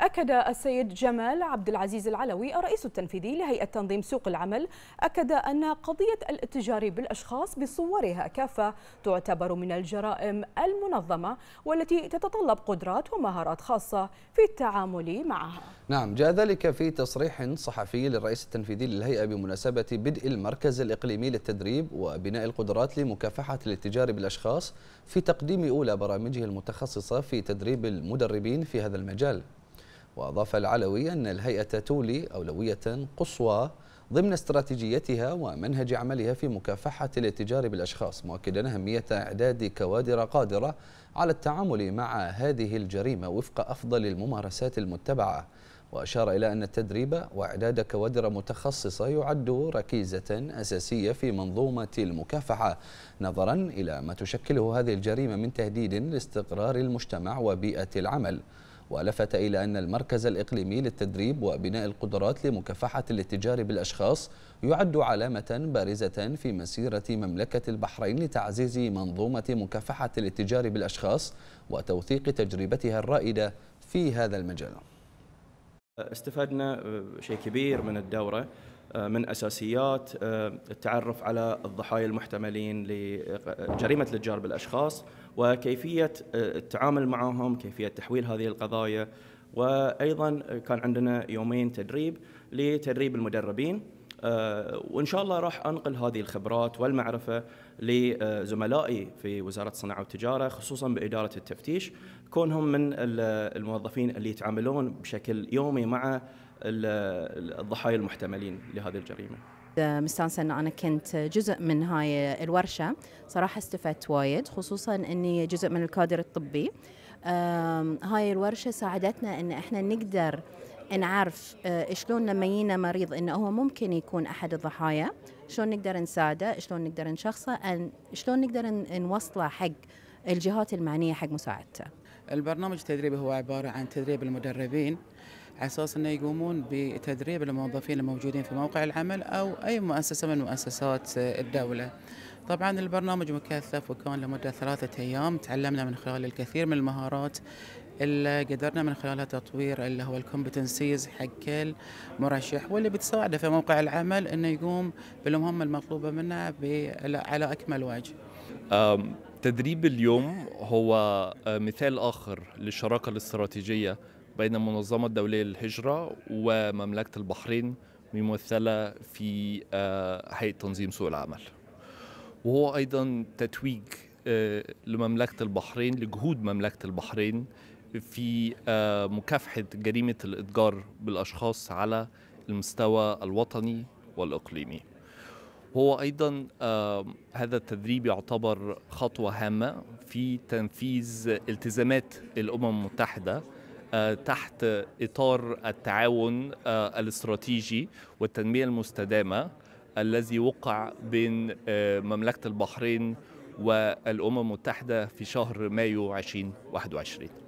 أكد السيد جمال عبد العزيز العلوي الرئيس التنفيذي لهيئة تنظيم سوق العمل أكد أن قضية الاتجار بالأشخاص بصورها كافة تعتبر من الجرائم المنظمة والتي تتطلب قدرات ومهارات خاصة في التعامل معها نعم جاء ذلك في تصريح صحفي للرئيس التنفيذي للهيئة بمناسبة بدء المركز الإقليمي للتدريب وبناء القدرات لمكافحة الاتجار بالأشخاص في تقديم أولى برامجه المتخصصة في تدريب المدربين في هذا المجال وأضاف العلوي أن الهيئة تولي أولوية قصوى ضمن استراتيجيتها ومنهج عملها في مكافحة الاتجار بالأشخاص مؤكدا أهمية إعداد كوادر قادرة على التعامل مع هذه الجريمة وفق أفضل الممارسات المتبعة وأشار إلى أن التدريب وإعداد كوادر متخصصة يعد ركيزة أساسية في منظومة المكافحة نظرا إلى ما تشكله هذه الجريمة من تهديد لاستقرار المجتمع وبيئة العمل ولفت إلى أن المركز الإقليمي للتدريب وبناء القدرات لمكافحة الاتجار بالأشخاص يعد علامة بارزة في مسيرة مملكة البحرين لتعزيز منظومة مكافحة الاتجار بالأشخاص وتوثيق تجربتها الرائدة في هذا المجال استفدنا آه، شيء كبير من الدورة آه، من أساسيات آه، التعرف على الضحايا المحتملين لجريمة الاتجار بالأشخاص وكيفية التعامل معهم كيفية تحويل هذه القضايا وأيضا كان عندنا يومين تدريب لتدريب المدربين آه، وان شاء الله راح انقل هذه الخبرات والمعرفه لزملائي في وزاره الصناعه والتجاره خصوصا باداره التفتيش كونهم من الموظفين اللي يتعاملون بشكل يومي مع الضحايا المحتملين لهذه الجريمه. مستانسة أن أنا كنت جزء من هاي الورشة صراحة استفدت وايد خصوصا أني جزء من الكادر الطبي هاي الورشة ساعدتنا أن إحنا نقدر نعرف آه، شلون لما يجينا مريض انه هو ممكن يكون احد الضحايا شلون نقدر نساعده شلون نقدر نشخصه شلون نقدر نوصله حق الجهات المعنيه حق مساعدته البرنامج التدريبي هو عباره عن تدريب المدربين على اساس انه يقومون بتدريب الموظفين الموجودين في موقع العمل او اي مؤسسه من مؤسسات آه، الدوله. طبعا البرنامج مكثف وكان لمده ثلاثه ايام تعلمنا من خلال الكثير من المهارات اللي قدرنا من خلالها تطوير اللي هو الكومبتنسيز حق كل مرشح واللي بتساعده في موقع العمل انه يقوم بالمهمه المطلوبه منه على اكمل وجه. تدريب اليوم هو أه، مثال اخر للشراكه الاستراتيجيه بين المنظمه الدوليه للهجره ومملكه البحرين ممثله في أه، هيئه تنظيم سوق العمل. وهو ايضا تتويج أه، لمملكه البحرين لجهود مملكه البحرين في آه، مكافحة جريمة الإتجار بالأشخاص على المستوى الوطني والإقليمي هو أيضا آه، هذا التدريب يعتبر خطوة هامة في تنفيذ التزامات الأمم المتحدة آه، تحت إطار التعاون الاستراتيجي والتنمية المستدامة الذي وقع بين مملكة البحرين والأمم المتحدة في شهر مايو 2021